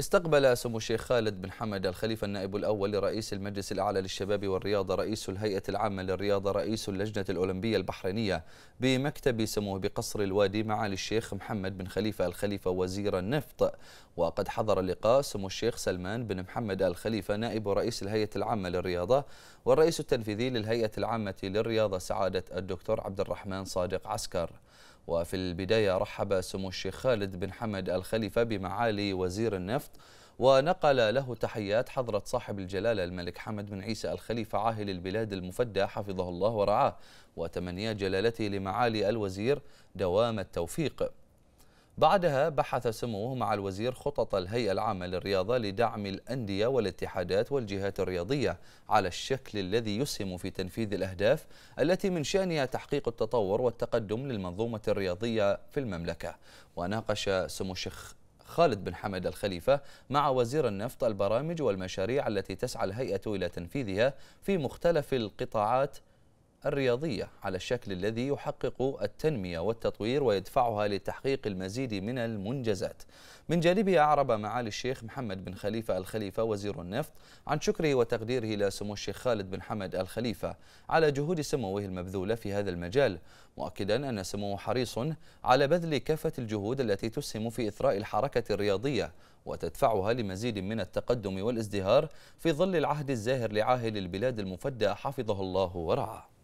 استقبل سمو الشيخ خالد بن حمد الخليفة النائب الأول لرئيس المجلس الأعلى للشباب والرياضة رئيس الهيئة العامة للرياضة رئيس اللجنة الأولمبية البحرينية بمكتب سموه بقصر الوادي معالي الشيخ محمد بن خليفة الخليفة وزير النفط وقد حضر اللقاء سمو الشيخ سلمان بن محمد الخليفة نائب رئيس الهيئة العامة للرياضة والرئيس التنفيذي للهيئة العامة للرياضة سعادة الدكتور عبد الرحمن صادق عسكر وفي البداية رحب سمو الشيخ خالد بن حمد الخليفة بمعالي وزير النفط ونقل له تحيات حضرة صاحب الجلالة الملك حمد بن عيسى الخليفة عاهل البلاد المفدى حفظه الله ورعاه وتمنيات جلالته لمعالي الوزير دوام التوفيق بعدها بحث سموه مع الوزير خطط الهيئة العامة للرياضة لدعم الأندية والاتحادات والجهات الرياضية على الشكل الذي يسهم في تنفيذ الأهداف التي من شأنها تحقيق التطور والتقدم للمنظومة الرياضية في المملكة وناقش سمو الشيخ خالد بن حمد الخليفة مع وزير النفط البرامج والمشاريع التي تسعى الهيئة إلى تنفيذها في مختلف القطاعات الرياضية على الشكل الذي يحقق التنمية والتطوير ويدفعها لتحقيق المزيد من المنجزات من جانبه أعرب معالي الشيخ محمد بن خليفة الخليفة وزير النفط عن شكره وتقديره إلى سمو الشيخ خالد بن حمد الخليفة على جهود سموه المبذولة في هذا المجال مؤكدا أن سموه حريص على بذل كافة الجهود التي تسهم في إثراء الحركة الرياضية وتدفعها لمزيد من التقدم والازدهار في ظل العهد الزاهر لعاهل البلاد المفدى حفظه الله ورعاه